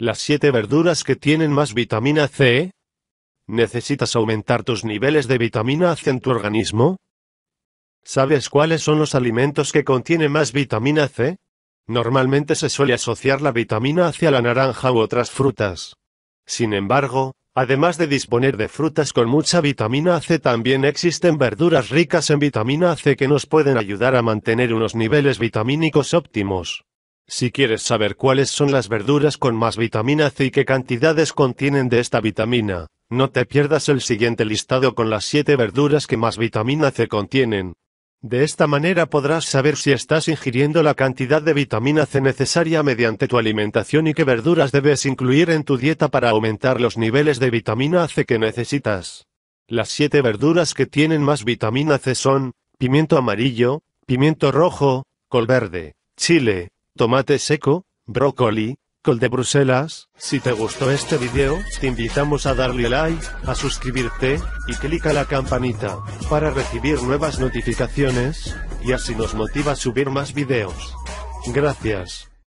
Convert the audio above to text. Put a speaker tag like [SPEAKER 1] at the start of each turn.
[SPEAKER 1] Las 7 verduras que tienen más vitamina C. ¿Necesitas aumentar tus niveles de vitamina C en tu organismo? ¿Sabes cuáles son los alimentos que contienen más vitamina C? Normalmente se suele asociar la vitamina C a la naranja u otras frutas. Sin embargo, además de disponer de frutas con mucha vitamina C, también existen verduras ricas en vitamina C que nos pueden ayudar a mantener unos niveles vitamínicos óptimos. Si quieres saber cuáles son las verduras con más vitamina C y qué cantidades contienen de esta vitamina, no te pierdas el siguiente listado con las 7 verduras que más vitamina C contienen. De esta manera podrás saber si estás ingiriendo la cantidad de vitamina C necesaria mediante tu alimentación y qué verduras debes incluir en tu dieta para aumentar los niveles de vitamina C que necesitas. Las 7 verduras que tienen más vitamina C son, pimiento amarillo, pimiento rojo, col verde, chile, tomate seco, brócoli, col de Bruselas. Si te gustó este video, te invitamos a darle like, a suscribirte, y clica la campanita, para recibir nuevas notificaciones, y así nos motiva a subir más videos. Gracias.